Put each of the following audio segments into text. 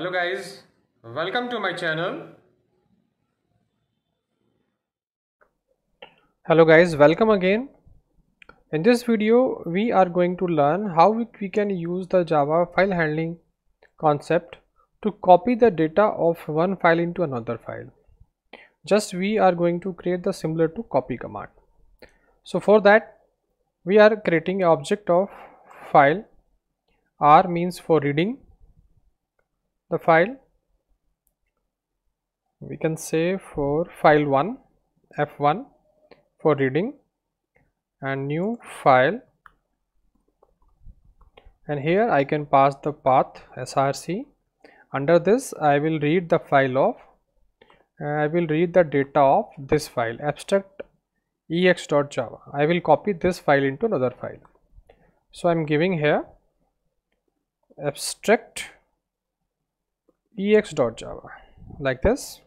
hello guys welcome to my channel hello guys welcome again in this video we are going to learn how we can use the java file handling concept to copy the data of one file into another file just we are going to create the similar to copy command so for that we are creating object of file r means for reading the file we can say for file 1 f1 for reading and new file and here I can pass the path src under this I will read the file of uh, I will read the data of this file abstract ex.java I will copy this file into another file so I am giving here abstract ex.java like this.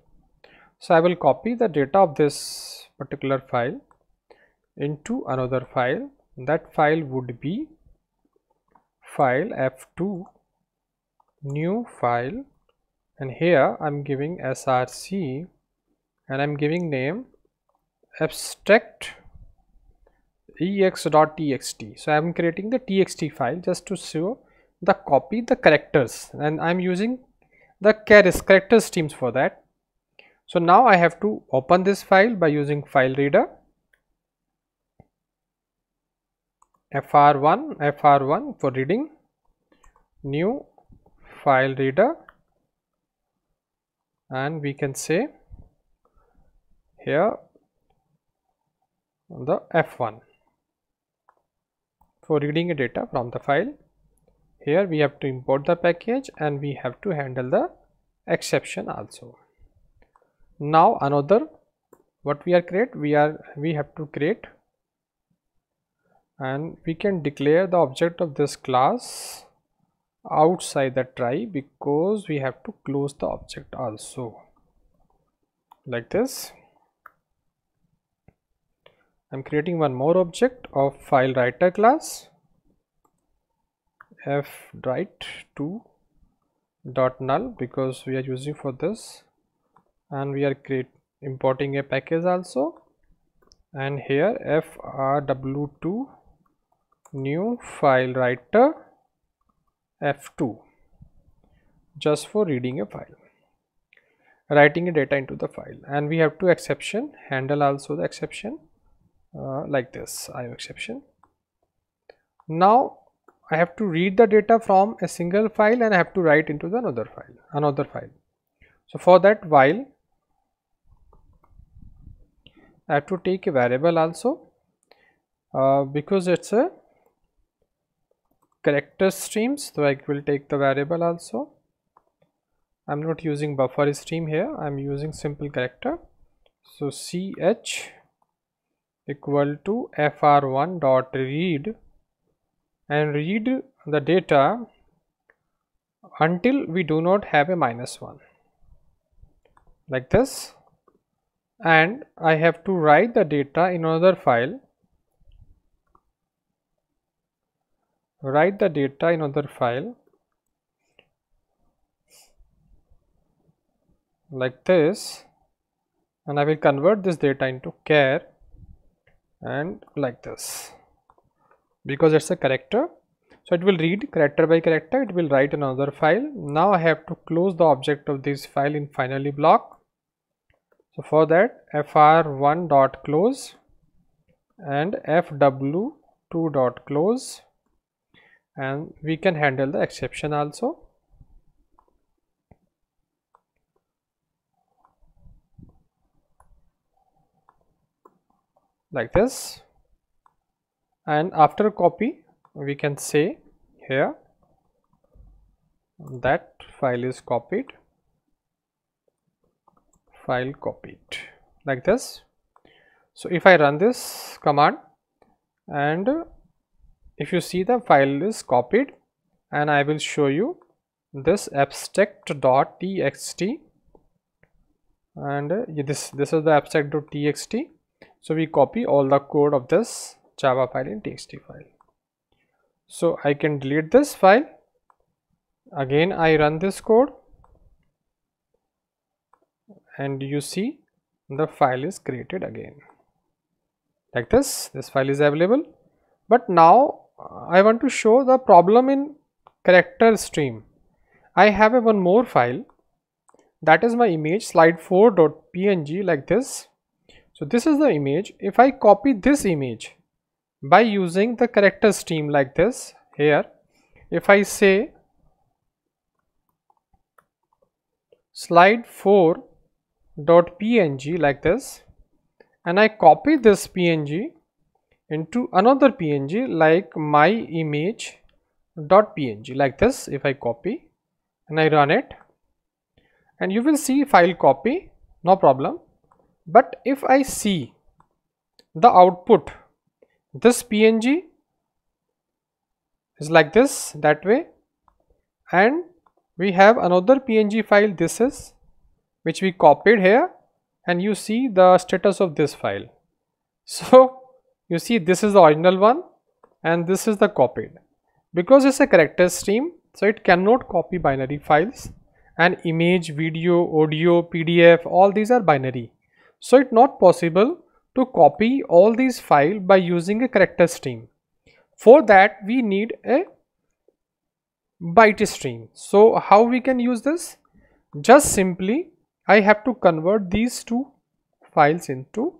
So, I will copy the data of this particular file into another file that file would be file f2 new file and here I am giving src and I am giving name abstract ex.txt. So, I am creating the txt file just to show the copy the characters and I am using the character streams for that. So now I have to open this file by using file reader fr1 fr1 for reading new file reader and we can say here the f1 for reading data from the file here we have to import the package and we have to handle the exception also now another what we are create we are we have to create and we can declare the object of this class outside the try because we have to close the object also like this I'm creating one more object of file writer class f write to dot null because we are using for this and we are create importing a package also and here frw2 new file writer f2 just for reading a file writing a data into the file and we have to exception handle also the exception uh, like this i exception now I have to read the data from a single file and I have to write into the another file, another file. So, for that while I have to take a variable also uh, because it is a character streams. So, I will take the variable also. I am not using buffer stream here, I am using simple character. So, ch equal to fr1 dot read and read the data until we do not have a minus 1 like this and I have to write the data in another file write the data in another file like this and I will convert this data into care and like this because it's a character so it will read character by character it will write another file now i have to close the object of this file in finally block so for that fr1 dot close and fw2 dot close and we can handle the exception also like this and after copy we can say here that file is copied file copied like this so if i run this command and if you see the file is copied and i will show you this abstract.txt and uh, this this is the abstract.txt so we copy all the code of this java file in txt file. So, I can delete this file again I run this code and you see the file is created again like this this file is available but now I want to show the problem in character stream I have a one more file that is my image slide 4.png like this so this is the image if I copy this image by using the character stream like this here if I say slide 4 dot png like this and I copy this png into another png like my image dot png like this if I copy and I run it and you will see file copy no problem but if I see the output this png is like this that way and we have another png file this is which we copied here and you see the status of this file so you see this is the original one and this is the copied because it's a character stream so it cannot copy binary files and image video audio pdf all these are binary so it's not possible to copy all these files by using a character stream. For that we need a byte stream. So how we can use this? Just simply I have to convert these two files into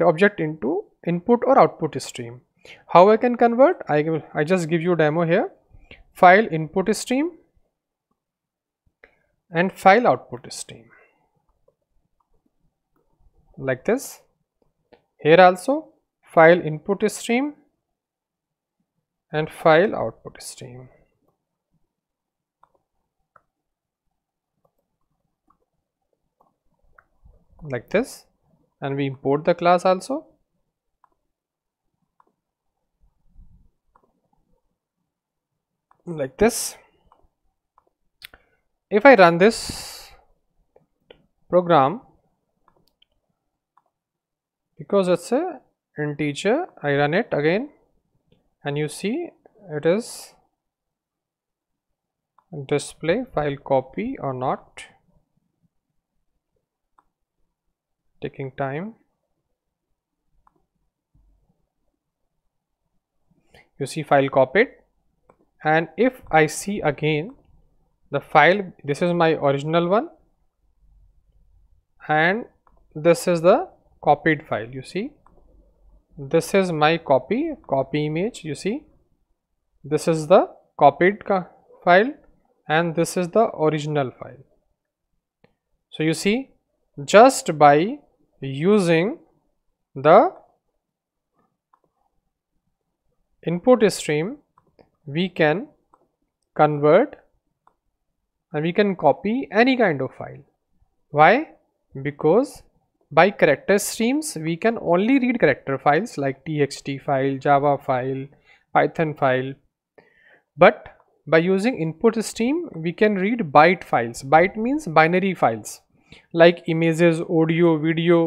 object into input or output stream. How I can convert? I I just give you demo here. File input stream and file output stream like this here also file input stream and file output stream. like this and we import the class also like this if I run this program because it's a integer I run it again and you see it is display file copy or not taking time you see file copied and if I see again the file this is my original one and this is the copied file you see this is my copy copy image you see this is the copied file and this is the original file so you see just by using the input stream we can convert and we can copy any kind of file why because by character streams we can only read character files like txt file java file python file but by using input stream we can read byte files byte means binary files like images audio video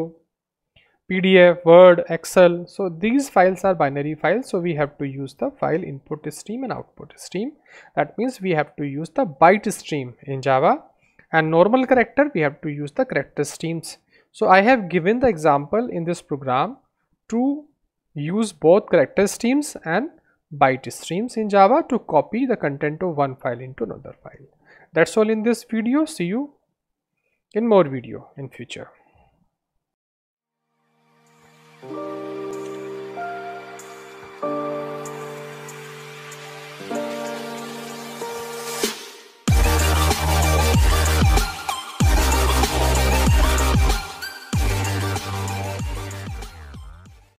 pdf word excel so these files are binary files so we have to use the file input stream and output stream that means we have to use the byte stream in java and normal character we have to use the character streams so I have given the example in this program to use both character streams and byte streams in Java to copy the content of one file into another file. That's all in this video. See you in more video in future.